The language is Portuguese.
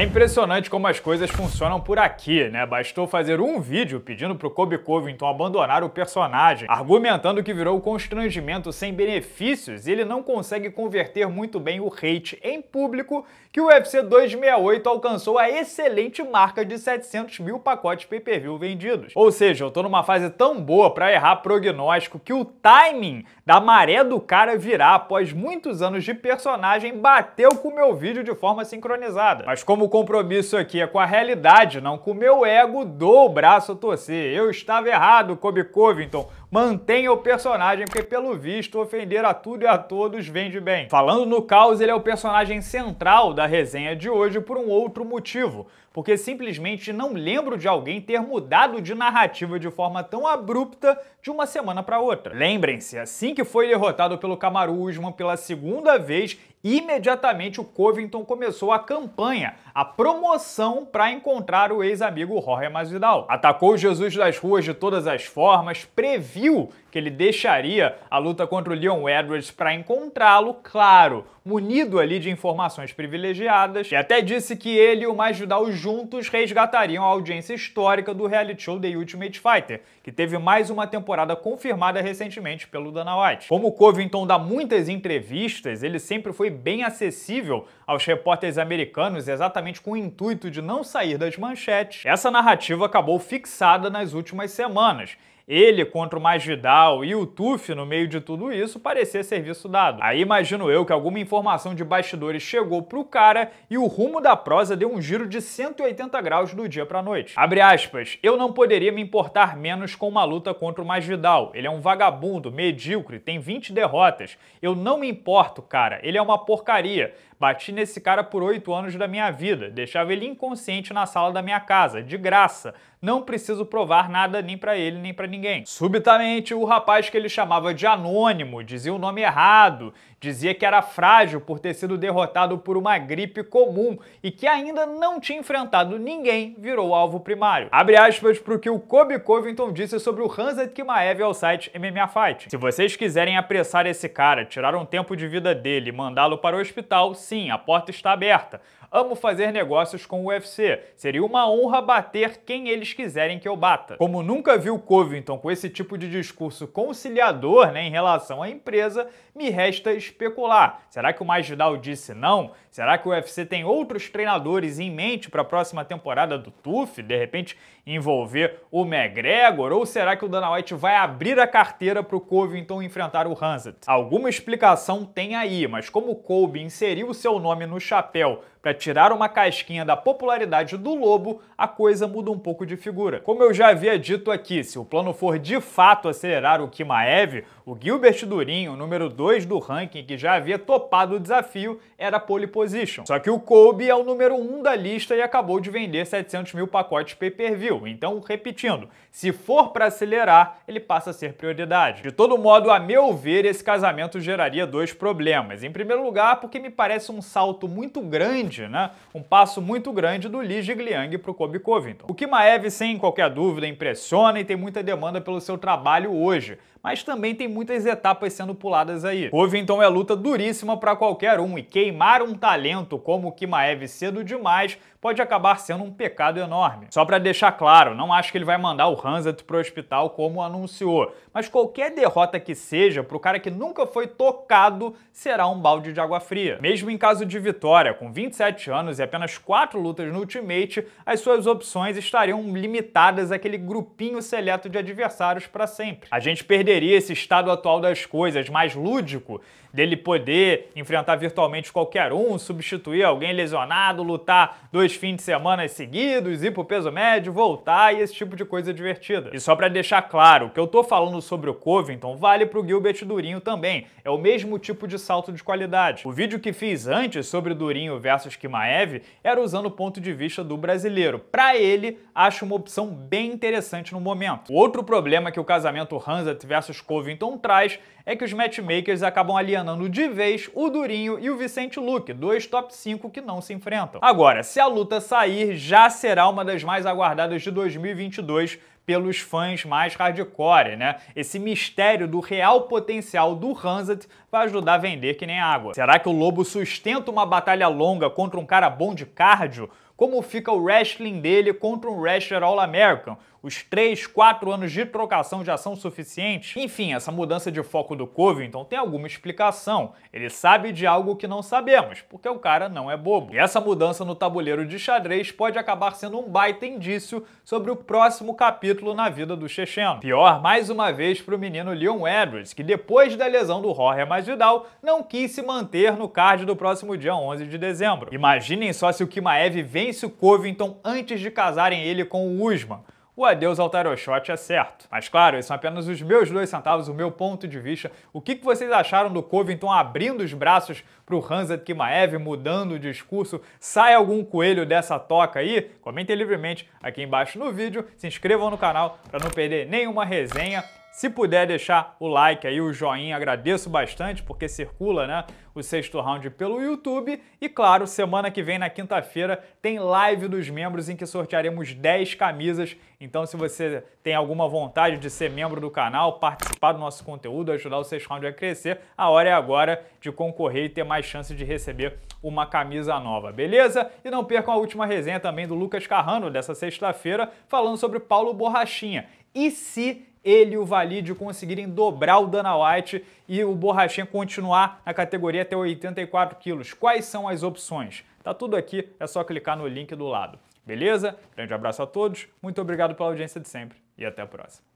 É impressionante como as coisas funcionam por aqui, né? Bastou fazer um vídeo pedindo pro Kobe Covington então, abandonar o personagem, argumentando que virou constrangimento sem benefícios e ele não consegue converter muito bem o hate em público que o UFC 268 alcançou a excelente marca de 700 mil pacotes pay-per-view vendidos. Ou seja, eu tô numa fase tão boa para errar prognóstico que o timing da maré do cara virar após muitos anos de personagem bateu com o meu vídeo de forma sincronizada. Mas como compromisso aqui é com a realidade, não com o meu ego, dou braço a torcer. Eu estava errado, Kobe Covington. Mantenha o personagem, porque pelo visto ofender a tudo e a todos vende bem. Falando no caos, ele é o personagem central da resenha de hoje por um outro motivo porque simplesmente não lembro de alguém ter mudado de narrativa de forma tão abrupta de uma semana para outra. Lembrem-se, assim que foi derrotado pelo Kamaru Usman pela segunda vez, imediatamente o Covington começou a campanha, a promoção para encontrar o ex-amigo Jorge Masvidal. Atacou Jesus das ruas de todas as formas, previu que ele deixaria a luta contra o Leon Edwards para encontrá-lo, claro, munido ali de informações privilegiadas, e até disse que ele e o mais Judal juntos resgatariam a audiência histórica do reality show The Ultimate Fighter, que teve mais uma temporada confirmada recentemente pelo Dana White. Como o Covington dá muitas entrevistas, ele sempre foi bem acessível aos repórteres americanos, exatamente com o intuito de não sair das manchetes. Essa narrativa acabou fixada nas últimas semanas ele contra o Masvidal e o Tuf no meio de tudo isso parecia serviço dado. Aí imagino eu que alguma informação de bastidores chegou pro cara e o rumo da prosa deu um giro de 180 graus do dia pra noite. Abre aspas, eu não poderia me importar menos com uma luta contra o Masvidal. Ele é um vagabundo, medíocre, tem 20 derrotas. Eu não me importo, cara. Ele é uma porcaria. Bati nesse cara por oito anos da minha vida, deixava ele inconsciente na sala da minha casa, de graça. Não preciso provar nada nem para ele nem para ninguém. Subitamente, o rapaz que ele chamava de anônimo dizia o nome errado, dizia que era frágil por ter sido derrotado por uma gripe comum e que ainda não tinha enfrentado ninguém, virou alvo primário. Abre aspas para o que o Kobe Covington disse sobre o Hanzat Kimaev ao site MMA Fight. Se vocês quiserem apressar esse cara, tirar um tempo de vida dele e mandá-lo para o hospital, Sim, a porta está aberta. Amo fazer negócios com o UFC. Seria uma honra bater quem eles quiserem que eu bata. Como nunca vi o Covington com esse tipo de discurso conciliador né, em relação à empresa, me resta especular. Será que o Masvidal disse não? Será que o UFC tem outros treinadores em mente para a próxima temporada do TUF? De repente envolver o McGregor? Ou será que o Dana White vai abrir a carteira para o Covington enfrentar o Hansett? Alguma explicação tem aí, mas como o Colby inseriu seu nome no chapéu para tirar uma casquinha da popularidade do Lobo, a coisa muda um pouco de figura. Como eu já havia dito aqui, se o plano for de fato acelerar o Kimaev, o Gilbert Durinho, número 2 do ranking, que já havia topado o desafio, era pole position. Só que o Kobe é o número 1 um da lista e acabou de vender 700 mil pacotes pay-per-view. Então, repetindo, se for para acelerar, ele passa a ser prioridade. De todo modo, a meu ver, esse casamento geraria dois problemas. Em primeiro lugar, porque me parece um salto muito grande grande, né? Um passo muito grande do Li Jigliang para o Kobe Covington. O que Maev, sem qualquer dúvida, impressiona e tem muita demanda pelo seu trabalho hoje mas também tem muitas etapas sendo puladas aí. Houve então é luta duríssima para qualquer um e queimar um talento como o Kimaev cedo demais pode acabar sendo um pecado enorme. Só para deixar claro, não acho que ele vai mandar o Hanset pro hospital como anunciou, mas qualquer derrota que seja pro cara que nunca foi tocado será um balde de água fria. Mesmo em caso de vitória, com 27 anos e apenas 4 lutas no Ultimate, as suas opções estariam limitadas àquele grupinho seleto de adversários para sempre. A gente perde teria esse estado atual das coisas, mais lúdico, dele poder enfrentar virtualmente qualquer um, substituir alguém lesionado, lutar dois fins de semana seguidos, ir pro peso médio, voltar e esse tipo de coisa divertida. E só para deixar claro, o que eu tô falando sobre o Covington vale pro Gilbert Durinho também. É o mesmo tipo de salto de qualidade. O vídeo que fiz antes sobre Durinho versus Kimaev era usando o ponto de vista do brasileiro. Para ele, acho uma opção bem interessante no momento. O outro problema que o casamento Hansa tiver versus Covington traz é que os matchmakers acabam alienando de vez o Durinho e o Vicente Luque, dois top 5 que não se enfrentam. Agora, se a luta sair, já será uma das mais aguardadas de 2022 pelos fãs mais hardcore, né? Esse mistério do real potencial do Hanset vai ajudar a vender que nem água. Será que o Lobo sustenta uma batalha longa contra um cara bom de cardio? como fica o wrestling dele contra um wrestler All-American, os 3, 4 anos de trocação já são suficientes? Enfim, essa mudança de foco do Covington então tem alguma explicação. Ele sabe de algo que não sabemos, porque o cara não é bobo. E essa mudança no tabuleiro de xadrez pode acabar sendo um baita indício sobre o próximo capítulo na vida do checheno. Pior, mais uma vez, para o menino Leon Edwards, que depois da lesão do Jorge Masvidal, não quis se manter no card do próximo dia 11 de dezembro. Imaginem só se o Kimaev vem Mace Covington antes de casarem ele com o Usman o adeus ao shot é certo. Mas claro, esses são apenas os meus dois centavos, o meu ponto de vista. O que vocês acharam do Covington abrindo os braços para o Hanzat Kimaev, mudando o discurso? Sai algum coelho dessa toca aí? Comentem livremente aqui embaixo no vídeo, se inscrevam no canal para não perder nenhuma resenha se puder deixar o like aí, o joinha, agradeço bastante, porque circula né, o sexto round pelo YouTube. E claro, semana que vem, na quinta-feira, tem live dos membros em que sortearemos 10 camisas. Então, se você tem alguma vontade de ser membro do canal, participar do nosso conteúdo, ajudar o sexto round a crescer, a hora é agora de concorrer e ter mais chance de receber uma camisa nova, beleza? E não percam a última resenha também do Lucas Carrano, dessa sexta-feira, falando sobre Paulo Borrachinha. E se ele e o Valide conseguirem dobrar o Dana White e o Borrachinha continuar na categoria até 84 quilos. Quais são as opções? Tá tudo aqui, é só clicar no link do lado. Beleza? Grande abraço a todos, muito obrigado pela audiência de sempre e até a próxima.